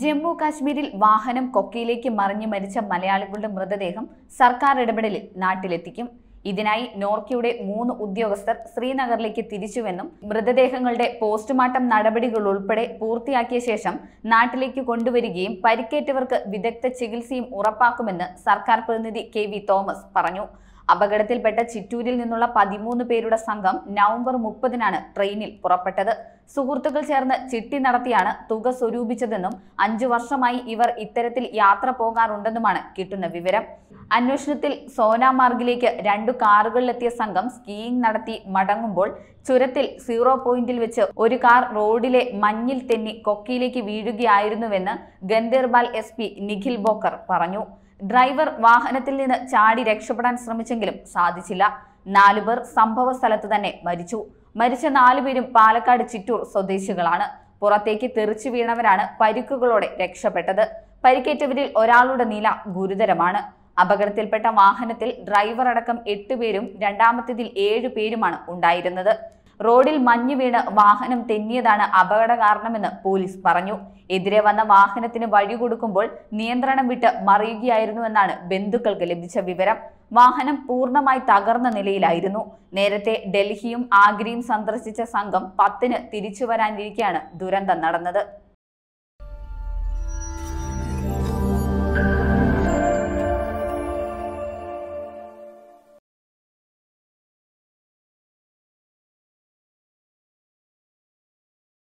ജമ്മു കാശ്മീരിൽ വാഹനം കൊക്കയിലേക്ക് മറിഞ്ഞു മരിച്ച മലയാളികളുടെ മൃതദേഹം സർക്കാർ ഇടപെടലിൽ നാട്ടിലെത്തിക്കും ഇതിനായി നോർക്കയുടെ മൂന്ന് ഉദ്യോഗസ്ഥർ ശ്രീനഗറിലേക്ക് തിരിച്ചുവെന്നും മൃതദേഹങ്ങളുടെ പോസ്റ്റ്മോർട്ടം നടപടികൾ ഉൾപ്പെടെ പൂർത്തിയാക്കിയ ശേഷം നാട്ടിലേക്ക് കൊണ്ടുവരികയും പരിക്കേറ്റവർക്ക് വിദഗ്ധ ചികിത്സയും ഉറപ്പാക്കുമെന്ന് സർക്കാർ പ്രതിനിധി കെ തോമസ് പറഞ്ഞു അപകടത്തിൽപ്പെട്ട ചിറ്റൂരിൽ നിന്നുള്ള പതിമൂന്ന് പേരുടെ സംഘം നവംബർ മുപ്പതിനാണ് ട്രെയിനിൽ പുറപ്പെട്ടത് സുഹൃത്തുക്കൾ ചേർന്ന് ചിട്ടി നടത്തിയാണ് തുക സ്വരൂപിച്ചതെന്നും അഞ്ചു വർഷമായി ഇവർ ഇത്തരത്തിൽ യാത്ര പോകാറുണ്ടെന്നുമാണ് കിട്ടുന്ന വിവരം അന്വേഷണത്തിൽ സോനാമാർഗിലേക്ക് രണ്ടു കാറുകളിലെത്തിയ സംഘം സ്കീയിങ് നടത്തി മടങ്ങുമ്പോൾ ചുരത്തിൽ സീറോ പോയിന്റിൽ വെച്ച് ഒരു കാർ റോഡിലെ മഞ്ഞിൽ തെന്നി കൊക്കിയിലേക്ക് വീഴുകയായിരുന്നുവെന്ന് ഗന്ധേർബാൽ എസ് നിഖിൽ ബോക്കർ പറഞ്ഞു ഡ്രൈവർ വാഹനത്തിൽ നിന്ന് ചാടി രക്ഷപ്പെടാൻ ശ്രമിച്ച ശ്രമിച്ചെങ്കിലും സാധിച്ചില്ല നാലുപേർ സംഭവ സ്ഥലത്ത് തന്നെ മരിച്ചു മരിച്ച നാലുപേരും പാലക്കാട് ചിറ്റൂർ സ്വദേശികളാണ് പുറത്തേക്ക് തെറിച്ചു വീണവരാണ് പരിക്കുകളോടെ രക്ഷപ്പെട്ടത് പരിക്കേറ്റവരിൽ ഒരാളുടെ നില ഗുരുതരമാണ് അപകടത്തിൽപ്പെട്ട വാഹനത്തിൽ ഡ്രൈവർ അടക്കം എട്ട് പേരും രണ്ടാമത്തേതിൽ ഏഴ് പേരുമാണ് ഉണ്ടായിരുന്നത് റോഡിൽ മഞ്ഞു വീണ് വാഹനം തെന്നിയതാണ് അപകട കാരണമെന്ന് പോലീസ് പറഞ്ഞു എതിരെ വന്ന വാഹനത്തിന് വഴി കൊടുക്കുമ്പോൾ നിയന്ത്രണം വിട്ട് മറിയുകയായിരുന്നുവെന്നാണ് ബന്ധുക്കൾക്ക് ലഭിച്ച വിവരം വാഹനം പൂർണ്ണമായി തകർന്ന നിലയിലായിരുന്നു നേരത്തെ ഡൽഹിയും ആഗ്രയും സന്ദർശിച്ച സംഘം പത്തിന് തിരിച്ചു വരാനിരിക്കെയാണ് ദുരന്തം നടന്നത്